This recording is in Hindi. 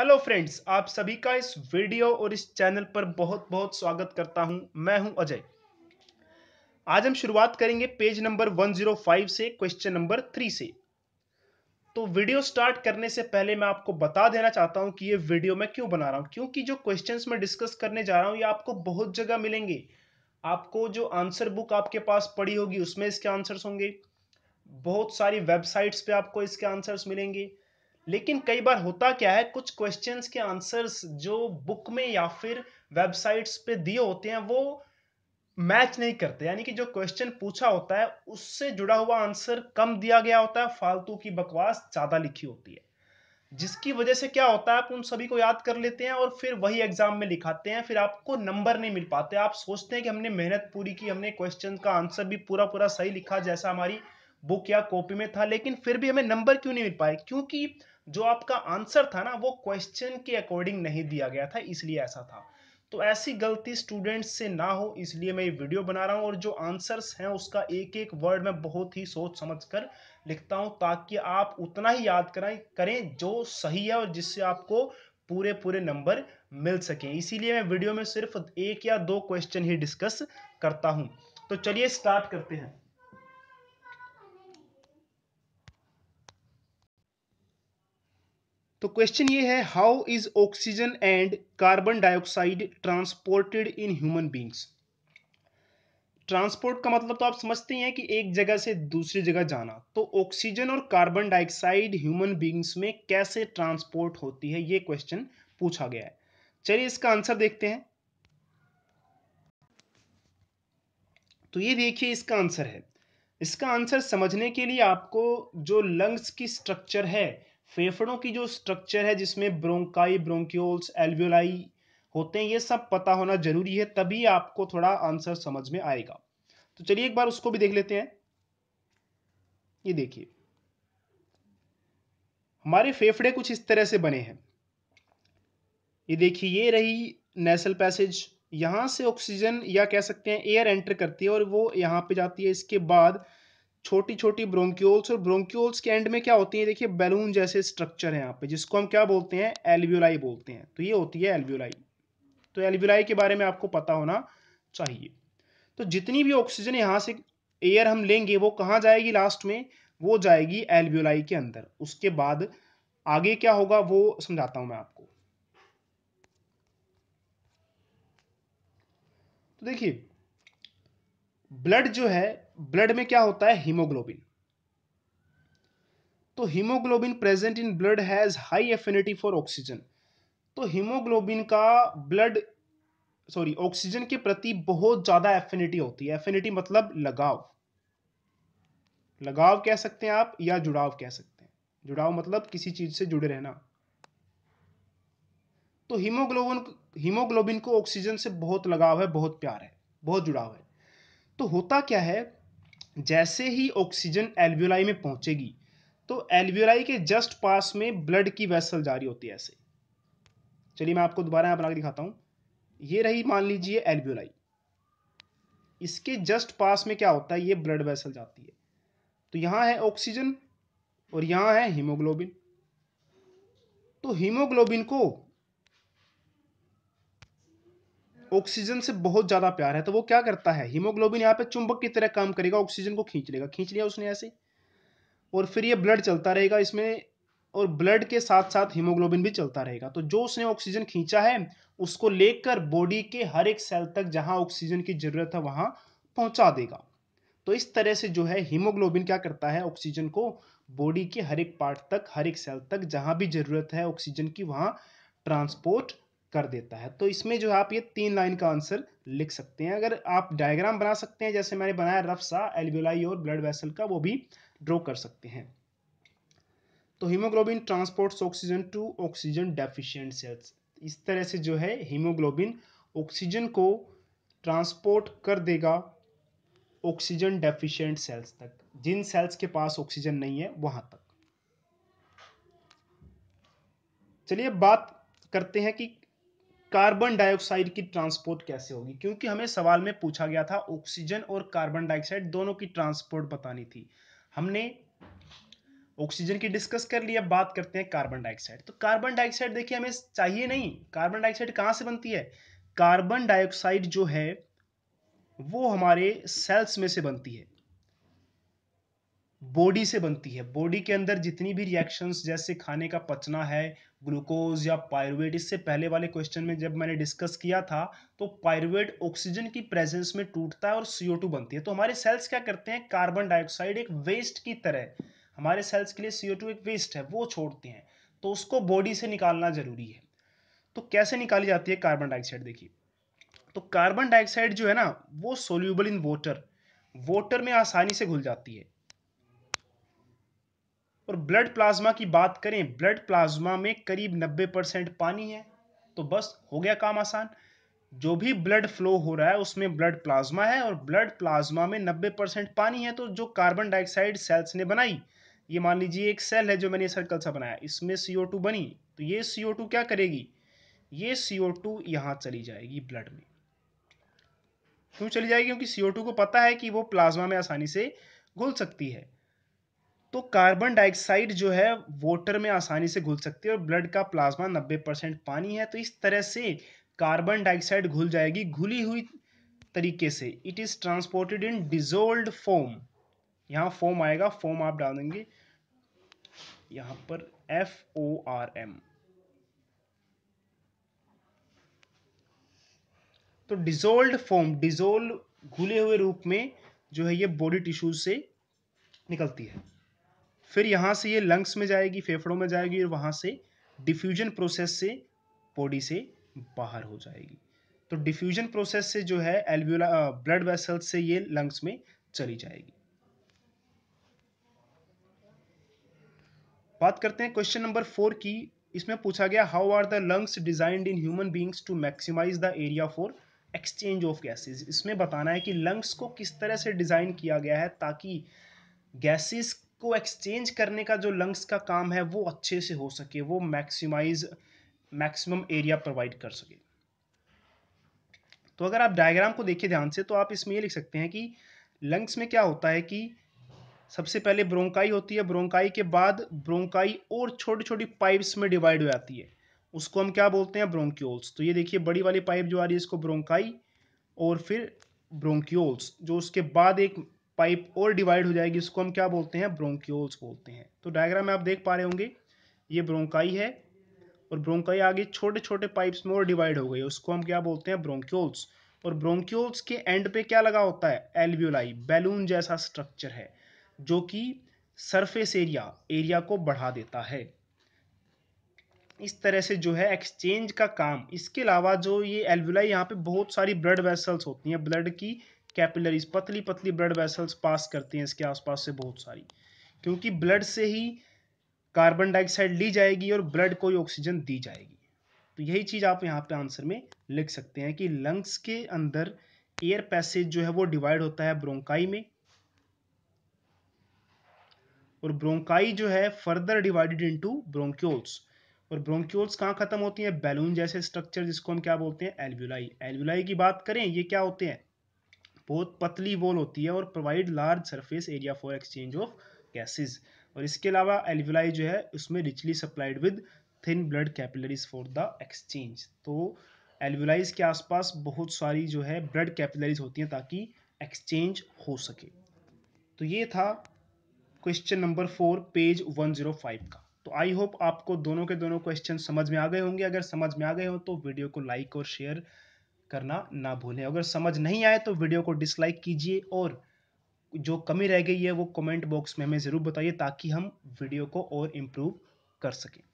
हेलो फ्रेंड्स आप सभी का इस वीडियो और इस चैनल पर बहुत बहुत स्वागत करता हूं मैं हूं अजय आज हम शुरुआत करेंगे पेज नंबर 105 से क्वेश्चन नंबर थ्री से तो वीडियो स्टार्ट करने से पहले मैं आपको बता देना चाहता हूं कि ये वीडियो मैं क्यों बना रहा हूं क्योंकि जो क्वेश्चंस मैं डिस्कस करने जा रहा हूं ये आपको बहुत जगह मिलेंगे आपको जो आंसर बुक आपके पास पड़ी होगी उसमें इसके आंसर्स होंगे बहुत सारी वेबसाइट्स पे आपको इसके आंसर्स मिलेंगे लेकिन कई बार होता क्या है कुछ क्वेश्चंस के आंसर्स जो बुक में या फिर वेबसाइट्स पे दिए होते हैं वो मैच नहीं करते यानी कि जो क्वेश्चन पूछा होता है उससे जुड़ा हुआ आंसर कम दिया गया होता है फालतू की बकवास ज़्यादा लिखी होती है जिसकी वजह से क्या होता है आप उन सभी को याद कर लेते हैं और फिर वही एग्जाम में लिखाते हैं फिर आपको नंबर नहीं मिल पाते आप सोचते हैं कि हमने मेहनत पूरी की हमने क्वेश्चन का आंसर भी पूरा पूरा सही लिखा जैसा हमारी बुक या कॉपी में था लेकिन फिर भी हमें नंबर क्यों नहीं मिल पाए क्योंकि जो आपका आंसर था ना वो क्वेश्चन के अकॉर्डिंग नहीं दिया गया था इसलिए ऐसा था तो ऐसी गलती स्टूडेंट्स से ना हो इसलिए मैं ये वीडियो बना रहा हूँ और जो आंसर्स हैं उसका एक एक वर्ड मैं बहुत ही सोच समझ कर लिखता हूँ ताकि आप उतना ही याद कराएं करें जो सही है और जिससे आपको पूरे पूरे नंबर मिल सकें इसीलिए मैं वीडियो में सिर्फ एक या दो क्वेश्चन ही डिस्कस करता हूँ तो चलिए स्टार्ट करते हैं तो क्वेश्चन ये है how is oxygen and carbon dioxide transported in human beings transport का मतलब तो आप समझते हैं कि एक जगह से दूसरी जगह जाना तो ऑक्सीजन और कार्बन डाइऑक्साइड ह्यूमन बींग्स में कैसे ट्रांसपोर्ट होती है ये क्वेश्चन पूछा गया है चलिए इसका आंसर देखते हैं तो ये देखिए इसका आंसर है इसका आंसर समझने के लिए आपको जो लंग्स की स्ट्रक्चर है फेफड़ों की जो स्ट्रक्चर है जिसमें ब्रोंकाई ब्रोंक्योल्स एल्वियोलाई होते हैं ये सब पता होना जरूरी है तभी आपको थोड़ा आंसर समझ में आएगा तो चलिए एक बार उसको भी देख लेते हैं ये देखिए हमारे फेफड़े कुछ इस तरह से बने हैं ये देखिए ये रही नेसल पैसेज यहां से ऑक्सीजन या कह सकते हैं एयर एंटर करती है और वो यहां पे जाती है इसके बाद छोटी छोटी ब्रोंक्योल्स और ब्रोंक्योल्स के एंड में क्या होती है देखिए बैलून जैसे स्ट्रक्चर है यहाँ पे जिसको हम क्या बोलते हैं एल्व्यूलाई बोलते हैं तो ये होती है एल्व्यूलाई तो एल्व्यूलाई के बारे में आपको पता होना चाहिए तो जितनी भी ऑक्सीजन यहाँ से एयर हम लेंगे वो कहाँ जाएगी लास्ट में वो जाएगी एल्व्यूलाई के अंदर उसके बाद आगे क्या होगा वो समझाता हूँ मैं आपको तो देखिए ब्लड जो है ब्लड में क्या होता है हीमोग्लोबिन तो haemoglobin present in blood has high affinity for oxygen तो हीमोग्लोबिन का ब्लड सॉरी ऑक्सीजन के प्रति बहुत ज़्यादा एफिनिटी होती है एफिनिटी मतलब लगाव लगाव कह सकते हैं आप या जुड़ाव कह सकते हैं जुड़ाव मतलब किसी चीज़ से जुड़े रहना तो हीमोग्लोबिन हीमोग्लोबिन को ऑक्सीजन से बहुत लगाव है बहुत प्यार है बहुत जुड़ाव है तो होता क्या है जैसे ही ऑक्सीजन एल्वियोलाई में पहुंचेगी तो एल्वियोलाई के जस्ट पास में ब्लड की वेसल जारी होती है ऐसे चलिए मैं आपको दोबारा बना दिखाता हूं ये रही मान लीजिए एल्वियोलाई इसके जस्ट पास में क्या होता है ये ब्लड वेसल जाती है तो यहां है ऑक्सीजन और यहां है हीमोग्लोबिन तो हीमोग्लोबिन को ऑक्सीजन से बहुत ज़्यादा प्यार है तो वो क्या करता है हीमोग्लोबिन यहाँ पे चुंबक की तरह काम करेगा ऑक्सीजन को खींच लेगा खींच लिया उसने ऐसे और फिर ये ब्लड चलता रहेगा इसमें और ब्लड के साथ साथ हीमोग्लोबिन भी चलता रहेगा तो जो उसने ऑक्सीजन खींचा है उसको लेकर बॉडी के हर एक सेल तक जहां ऑक्सीजन की ज़रूरत है वहां पहुंचा देगा तो इस तरह से जो है हीमोग्लोबिन क्या करता है ऑक्सीजन को बॉडी के हर एक पार्ट तक हर एक सेल तक जहां भी ज़रूरत है ऑक्सीजन की वहां ट्रांसपोर्ट कर देता है तो इसमें जो है आप ये तीन लाइन का आंसर लिख सकते हैं अगर आप डायग्राम बना सकते हैं जैसे मैंने बनाया रफ सा एल्ब्यूलाई और ब्लड वेसल का वो भी ड्रॉ कर सकते हैं तो haemoglobin transports oxygen to oxygen deficient cells इस तरह से जो है हीमोग्लोबिन ऑक्सीजन को ट्रांसपोर्ट कर देगा ऑक्सीजन डेफिशिएंट सेल्स तक जिन सेल्स के पास ऑक्सीजन नहीं है वहां तक चलिए बात करते हैं कि कार्बन डाइऑक्साइड की ट्रांसपोर्ट कैसे होगी क्योंकि हमें सवाल में पूछा गया था ऑक्सीजन और कार्बन डाइऑक्साइड दोनों की ट्रांसपोर्ट बतानी थी हमने ऑक्सीजन की डिस्कस कर लिया बात करते हैं कार्बन डाइऑक्साइड तो कार्बन डाइऑक्साइड देखिए हमें चाहिए नहीं कार्बन डाइऑक्साइड कहाँ से बनती है कार्बन डाइऑक्साइड जो है वो हमारे सेल्स में से बनती है बॉडी से बनती है बॉडी के अंदर जितनी भी रिएक्शंस जैसे खाने का पचना है ग्लूकोज या पायरुवेट इससे पहले वाले क्वेश्चन में जब मैंने डिस्कस किया था तो पायरुवेट ऑक्सीजन की प्रेजेंस में टूटता है और सीओ टू बनती है तो हमारे सेल्स क्या करते हैं कार्बन डाइऑक्साइड एक वेस्ट की तरह हमारे सेल्स के लिए सीओ टू एक वेस्ट है वो छोड़ते हैं तो उसको बॉडी से निकालना जरूरी है तो कैसे निकाली जाती है कार्बन डाइऑक्साइड देखिए तो कार्बन डाइऑक्साइड जो है ना वो सोल्यूबल इन वाटर वाटर में आसानी से घुल जाती है और ब्लड प्लाज्मा की बात करें ब्लड प्लाज्मा में करीब नब्बे परसेंट पानी है तो बस हो गया काम आसान जो भी ब्लड फ्लो हो रहा है उसमें ब्लड प्लाज्मा है और ब्लड प्लाज्मा में नब्बे परसेंट पानी है तो जो कार्बन डाइऑक्साइड सेल्स ने बनाई ये मान लीजिए एक सेल है जो मैंने सर्कल सा बनाया इसमें सी टू बनी तो ये सी टू क्या करेगी ये सी ओ टू चली जाएगी ब्लड में क्यों चली जाएगी क्योंकि सी टू को पता है कि वो प्लाज्मा में आसानी से घुल सकती है तो कार्बन डाइऑक्साइड जो है वाटर में आसानी से घुल सकती है और ब्लड का प्लाज्मा नब्बे परसेंट पानी है तो इस तरह से कार्बन डाइऑक्साइड घुल जाएगी घुली हुई तरीके से it is transported in dissolved form यहाँ फोम आएगा फोम आप डाल देंगे यहाँ पर एफ ओ आर एम तो डिजोल्ड फोम डिजोल्व घुले हुए रूप में जो है ये बॉडी टिश्यूज से निकलती है फिर यहाँ से ये लंग्स में जाएगी फेफड़ों में जाएगी और वहाँ से डिफ्यूजन प्रोसेस से बॉडी से बाहर हो जाएगी तो डिफ्यूजन प्रोसेस से जो है एल्व्यूला ब्लड वेसल्स से ये लंग्स में चली जाएगी बात करते हैं क्वेश्चन नंबर फोर की इसमें पूछा गया how are the lungs designed in human beings to maximise the area for exchange of gases इसमें बताना है कि लंग्स को किस तरह से डिज़ाइन किया गया है ताकि गैसेस को एक्सचेंज करने का जो लंग्स का काम है वो अच्छे से हो सके वो मैक्सिमाइज मैक्सिमम एरिया प्रोवाइड कर सके तो अगर आप डायग्राम को देखिए ध्यान से तो आप इसमें ये लिख सकते हैं कि लंग्स में क्या होता है कि सबसे पहले ब्रोंकाई होती है ब्रोंकाई के बाद ब्रोंकाई और छोटी छोटी पाइप्स में डिवाइड हो जाती है उसको हम क्या बोलते हैं ब्रोंक्योल्स तो ये देखिए बड़ी वाली पाइप जो आ रही है इसको ब्रोंकाई और फिर ब्रोंक्योल्स जो उसके बाद एक पाइप और डिवाइड हो जाएगी उसको हम क्या बोलते हैं ब्रोंक्योल्स बोलते हैं तो डायग्राम में आप देख पा रहे होंगे ये ब्रोंकाई है और ब्रोंकाई आगे छोटे छोटे पाइप्स में और डिवाइड हो गई उसको हम क्या बोलते हैं ब्रोंक्योल्स और ब्रोंक्योल्स के एंड पे क्या लगा होता है एल्वियोलाई बैलून जैसा स्ट्रक्चर है जो कि सरफेस एरिया एरिया को बढ़ा देता है इस तरह से जो है एक्सचेंज का काम इसके अलावा जो ये एल्वुलाई यहाँ पे बहुत सारी ब्लड वेसल्स होती हैं ब्लड की कैपिलरीज पतली पतली ब्लड वेसल्स पास करती हैं इसके आसपास से बहुत सारी क्योंकि ब्लड से ही कार्बन डाइऑक्साइड ली जाएगी और ब्लड को ही ऑक्सीजन दी जाएगी तो यही चीज़ आप यहाँ पे आंसर में लिख सकते हैं कि लंग्स के अंदर एयर पैसेज जो है वो डिवाइड होता है ब्रोंकाई में और ब्रोंकाई जो है फर्दर डिवाइडेड इनटू ब्रोंक्योल्स और ब्रोंक्योल्स कहाँ खत्म होती हैं बैलून जैसे स्ट्रक्चर जिसको हम क्या बोलते हैं एल्व्यूलाई एल्व्यूलाई की बात करें ये क्या होते हैं बहुत पतली वॉल होती है और provide large surface area for exchange of gases और इसके अलावा एलविलाई जो है उसमें richly supplied with thin blood capillaries for the exchange तो एलविलाइज के आसपास बहुत सारी जो है ब्लड कैपिलरीज होती हैं ताकि एक्सचेंज हो सके तो ये था question number four page one zero five का तो आई होप आपको दोनों के दोनों क्वेश्चन समझ में आ गए होंगे अगर समझ में आ गए हो तो वीडियो को लाइक और शेयर करना ना भूलें अगर समझ नहीं आए तो वीडियो को डिसलाइक कीजिए और जो कमी रह गई है वो कमेंट बॉक्स में हमें ज़रूर बताइए ताकि हम वीडियो को और इम्प्रूव कर सकें